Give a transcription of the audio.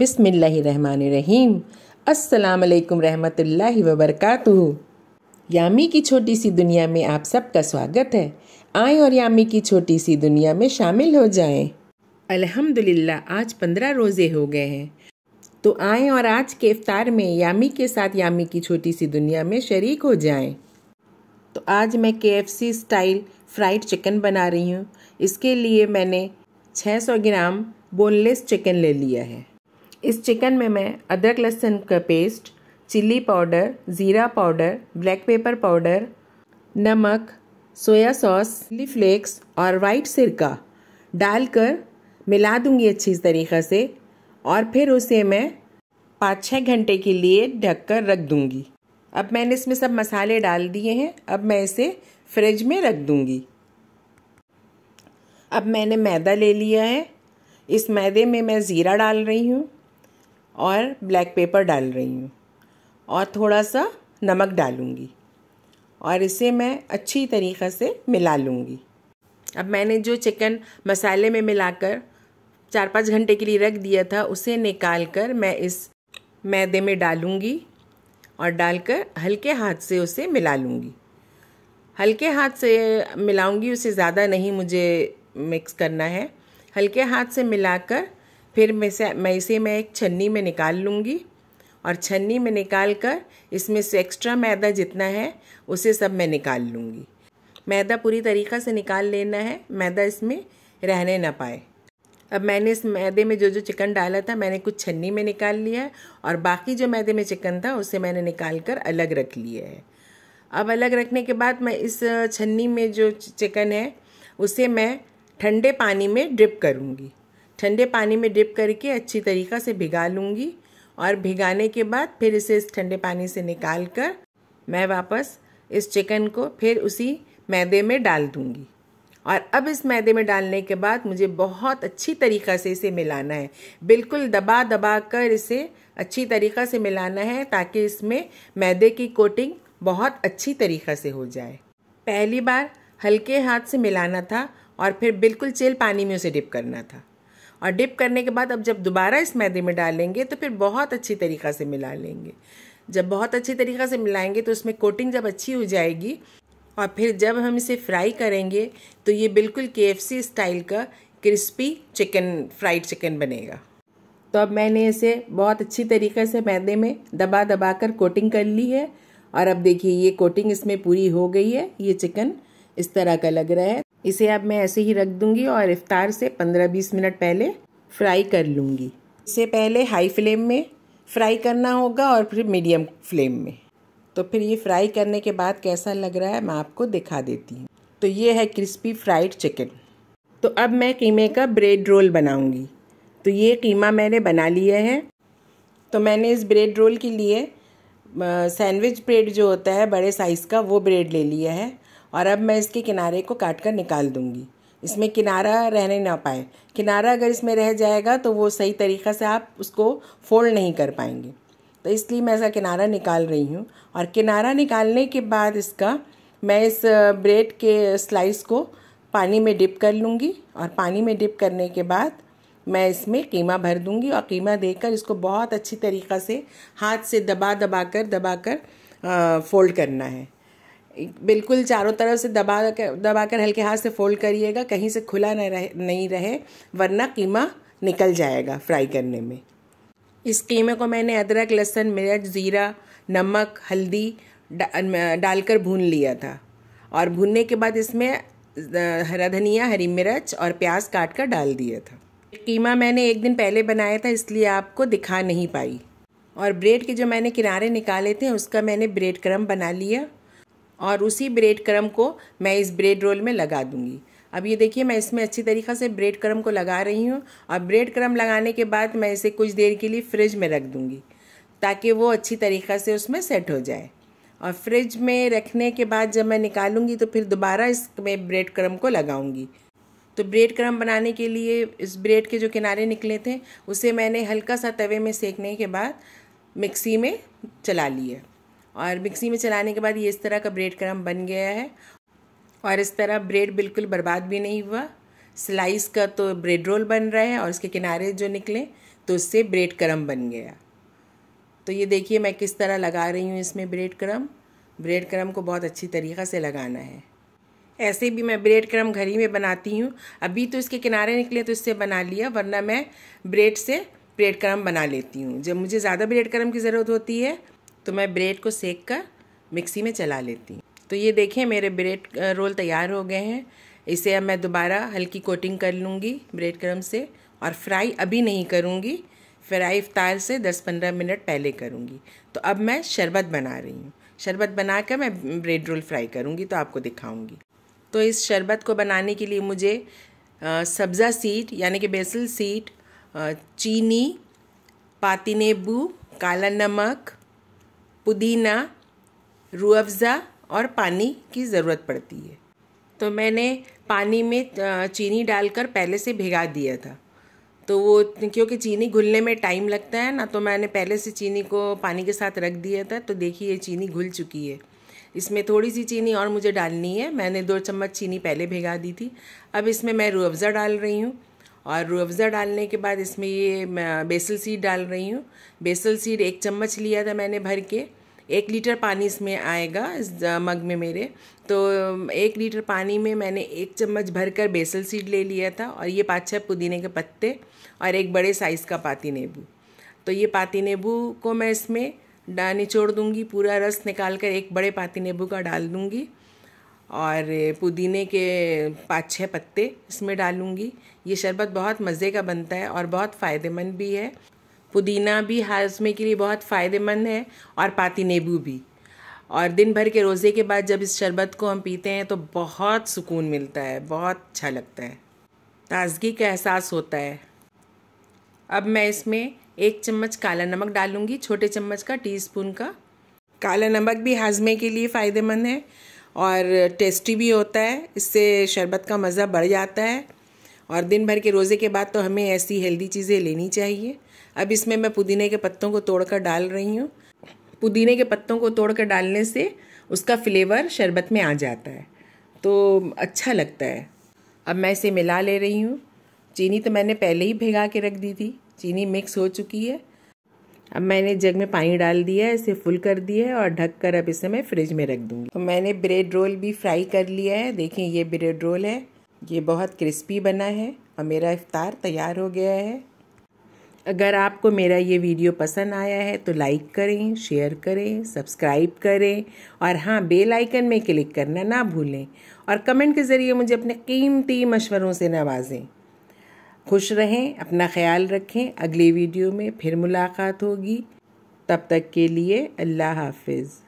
बिसमीम रहमतुल्लाहि व वबरकत यामी की छोटी सी दुनिया में आप सबका स्वागत है आए और यामी की छोटी सी दुनिया में शामिल हो जाएं। अल्हम्दुलिल्लाह आज पंद्रह रोज़े हो गए हैं तो आए और आज के इफ्तार में यामी के साथ यामी की छोटी सी दुनिया में शरीक हो जाएं। तो आज मैं के स्टाइल फ्राइड चिकन बना रही हूँ इसके लिए मैंने 600 ग्राम बोनलेस चिकन ले लिया है इस चिकन में मैं अदरक लहसुन का पेस्ट चिल्ली पाउडर ज़ीरा पाउडर ब्लैक पेपर पाउडर नमक सोया सॉस चिली फ्लेक्स और वाइट सिरका डालकर मिला दूंगी अच्छी तरीक़े से और फिर उसे मैं पाँच छः घंटे के लिए ढक कर रख दूंगी अब मैंने इसमें सब मसाले डाल दिए हैं अब मैं इसे फ्रिज में रख दूंगी अब मैंने मैदा ले लिया है इस मैदे में मैं ज़ीरा डाल रही हूँ और ब्लैक पेपर डाल रही हूँ और थोड़ा सा नमक डालूँगी और इसे मैं अच्छी तरीक़े से मिला लूँगी अब मैंने जो चिकन मसाले में मिलाकर चार पाँच घंटे के लिए रख दिया था उसे निकाल कर मैं इस मैदे में डालूँगी और डालकर हल्के हाथ से उसे मिला लूँगी हल्के हाथ से मिलाऊँगी उसे ज़्यादा नहीं मुझे मिक्स करना है हल्के हाथ से मिलाकर फिर मैं से मैं इसे मैं एक छन्नी में निकाल लूँगी और छन्नी में निकाल कर इसमें से एक्स्ट्रा मैदा जितना है उसे सब मैं निकाल लूँगी मैदा पूरी तरीक़ा से निकाल लेना है मैदा इसमें रहने ना पाए अब मैंने इस मैदे में जो जो चिकन डाला था मैंने कुछ छन्नी में निकाल लिया है और बाकी जो मैदे में चिकन था उसे मैंने निकाल कर अलग रख लिया है अब अलग रखने के बाद मैं इस छन्नी में जो चिकन है उसे मैं ठंडे पानी में ड्रिप करूँगी ठंडे पानी में डिप करके अच्छी तरीक़ा से भिगा लूँगी और भिगाने के बाद फिर इसे इस ठंडे पानी से निकाल कर मैं वापस इस चिकन को फिर उसी मैदे में डाल दूँगी और अब इस मैदे में डालने के बाद मुझे बहुत अच्छी तरीक़ा से इसे मिलाना है बिल्कुल दबा दबा कर इसे अच्छी तरीक़ा से मिलाना है ताकि इसमें मैदे की कोटिंग बहुत अच्छी तरीक़ा से हो जाए पहली बार हल्के हाथ से मिलाना था और फिर बिल्कुल चिल पानी में उसे डिप करना था और डिप करने के बाद अब जब दोबारा इस मैदे में डालेंगे तो फिर बहुत अच्छी तरीक़ा से मिला लेंगे जब बहुत अच्छी तरीक़ा से मिलाएंगे तो उसमें कोटिंग जब अच्छी हो जाएगी और फिर जब हम इसे फ्राई करेंगे तो ये बिल्कुल के स्टाइल का क्रिस्पी चिकन फ्राइड चिकन बनेगा तो अब मैंने इसे बहुत अच्छी तरीके से मैदे में दबा दबा कर कोटिंग कर ली है और अब देखिए ये कोटिंग इसमें पूरी हो गई है ये चिकन इस तरह का लग रहा है इसे अब मैं ऐसे ही रख दूँगी और इफ्तार से पंद्रह बीस मिनट पहले फ्राई कर लूँगी इसे पहले हाई फ्लेम में फ्राई करना होगा और फिर मीडियम फ्लेम में तो फिर ये फ्राई करने के बाद कैसा लग रहा है मैं आपको दिखा देती हूँ तो ये है क्रिस्पी फ्राइड चिकन तो अब मैं कीमे का ब्रेड रोल बनाऊँगी तो ये कीमा मैंने बना लिया है तो मैंने इस ब्रेड रोल के लिए सैंडविच ब्रेड जो होता है बड़े साइज़ का वो ब्रेड ले लिया है और अब मैं इसके किनारे को काट कर निकाल दूँगी इसमें किनारा रहने ना पाए किनारा अगर इसमें रह जाएगा तो वो सही तरीक़ा से आप उसको फोल्ड नहीं कर पाएंगे तो इसलिए मैं ऐसा किनारा निकाल रही हूँ और किनारा निकालने के बाद इसका मैं इस ब्रेड के स्लाइस को पानी में डिप कर लूँगी और पानी में डिप करने के बाद मैं इसमें कीमा भर दूँगी और कीमा देकर इसको बहुत अच्छी तरीक़ा से हाथ से दबा दबा कर दबा कर फोल्ड करना है बिल्कुल चारों तरफ से दबा कर दबा कर हल्के हाथ से फोल्ड करिएगा कहीं से खुला न रहे नहीं रहे वरना कीमा निकल जाएगा फ्राई करने में इस कीमे को मैंने अदरक लहसुन मिर्च ज़ीरा नमक हल्दी डा, डालकर भून लिया था और भूनने के बाद इसमें हरा धनिया हरी मिर्च और प्याज काट कर डाल दिया था कीमा मैंने एक दिन पहले बनाया था इसलिए आपको दिखा नहीं पाई और ब्रेड के जो मैंने किनारे निकाले थे उसका मैंने ब्रेड क्रम बना लिया और उसी ब्रेड क्रम को मैं इस ब्रेड रोल में लगा दूंगी अब ये देखिए मैं इसमें अच्छी तरीक़े से ब्रेड क्रम को लगा रही हूँ और ब्रेड क्रम लगाने के बाद मैं इसे कुछ देर के लिए फ्रिज में रख दूँगी ताकि वो अच्छी तरीक़े से उसमें सेट हो जाए और फ्रिज में रखने के बाद जब मैं निकालूंगी तो फिर दोबारा इसमें ब्रेड क्रम को लगाऊंगी तो ब्रेड क्रम बनाने के लिए इस ब्रेड के जो किनारे निकले थे उसे मैंने हल्का सा तवे में सेकने के बाद मिक्सी में चला लिया और मिक्सी में चलाने के बाद ये इस तरह का ब्रेड क्रम बन गया है और इस तरह ब्रेड बिल्कुल बर्बाद भी नहीं हुआ स्लाइस का तो ब्रेड रोल बन रहा है और इसके किनारे जो निकले तो उससे ब्रेड क्रम बन गया तो ये देखिए मैं किस तरह लगा रही हूँ इसमें ब्रेड क्रम ब्रेड क्रम को बहुत अच्छी तरीक़ा से लगाना है ऐसे भी मैं ब्रेड क्रम घर ही में बनाती हूँ अभी तो इसके किनारे निकले तो इससे बना लिया वरना मैं ब्रेड से ब्रेड क्रम बना लेती हूँ जब मुझे ज़्यादा ब्रेड क्रम की ज़रूरत होती है तो मैं ब्रेड को सेक कर मिक्सी में चला लेती हूँ तो ये देखें मेरे ब्रेड रोल तैयार हो गए हैं इसे अब मैं दोबारा हल्की कोटिंग कर लूँगी ब्रेड क्रम से और फ्राई अभी नहीं करूँगी फ्राई इफ्तार से दस पंद्रह मिनट पहले करूँगी तो अब मैं शरबत बना रही हूँ शरबत बनाकर मैं ब्रेड रोल फ्राई करूँगी तो आपको दिखाऊँगी तो इस शरबत को बनाने के लिए मुझे सब्ज़ा सीड यानी कि बेसल सीड चीनी पाती नींबू काला नमक पुदीना रूअफ़ज़ा और पानी की ज़रूरत पड़ती है तो मैंने पानी में चीनी डालकर पहले से भिगा दिया था तो वो क्योंकि चीनी घुलने में टाइम लगता है ना तो मैंने पहले से चीनी को पानी के साथ रख दिया था तो देखिए ये चीनी घुल चुकी है इसमें थोड़ी सी चीनी और मुझे डालनी है मैंने दो चम्मच चीनी पहले भिगा दी थी अब इसमें मैं रूअफ़ज़ा डाल रही हूँ और रू अफ़ज़ा डालने के बाद इसमें ये बेसल सीड डाल रही हूँ बेसल सीड एक चम्मच लिया था मैंने भर के एक लीटर पानी इसमें आएगा इस मग में मेरे तो एक लीटर पानी में मैंने एक चम्मच भरकर बेसल सीड ले लिया था और ये पाँच छः पुदीने के पत्ते और एक बड़े साइज़ का पाती नींबू तो ये पाती नींबू को मैं इसमें निचोड़ दूँगी पूरा रस निकाल कर एक बड़े पाती नींबू का डाल दूँगी और पुदीने के पाँच छः पत्ते इसमें डालूँगी ये शरबत बहुत मज़े का बनता है और बहुत फ़ायदेमंद भी है पुदीना भी हाजमे के लिए बहुत फ़ायदेमंद है और पाती नींबू भी और दिन भर के रोज़े के बाद जब इस शरबत को हम पीते हैं तो बहुत सुकून मिलता है बहुत अच्छा लगता है ताजगी का एहसास होता है अब मैं इसमें एक चम्मच काला नमक डालूँगी छोटे चम्मच का टीस्पून का काला नमक भी हाजमे के लिए फ़ायदेमंद है और टेस्टी भी होता है इससे शरबत का मज़ा बढ़ जाता है और दिन भर के रोज़े के बाद तो हमें ऐसी हेल्दी चीज़ें लेनी चाहिए अब इसमें मैं पुदीने के पत्तों को तोड़कर डाल रही हूँ पुदीने के पत्तों को तोड़कर डालने से उसका फ्लेवर शरबत में आ जाता है तो अच्छा लगता है अब मैं इसे मिला ले रही हूँ चीनी तो मैंने पहले ही भिगा के रख दी थी चीनी मिक्स हो चुकी है अब मैंने जग में पानी डाल दिया है इसे फुल कर दिया है और ढक कर अब इसे मैं फ्रिज में रख दूँगी तो मैंने ब्रेड रोल भी फ्राई कर लिया है देखें ये ब्रेड रोल है ये बहुत क्रिस्पी बना है और मेरा इफ्तार तैयार हो गया है अगर आपको मेरा ये वीडियो पसंद आया है तो लाइक करें शेयर करें सब्सक्राइब करें और हाँ बेल आइकन में क्लिक करना ना भूलें और कमेंट के ज़रिए मुझे अपने कीमती मशवरों से नवाजें खुश रहें अपना ख्याल रखें अगले वीडियो में फिर मुलाकात होगी तब तक के लिए अल्लाह हाफिज़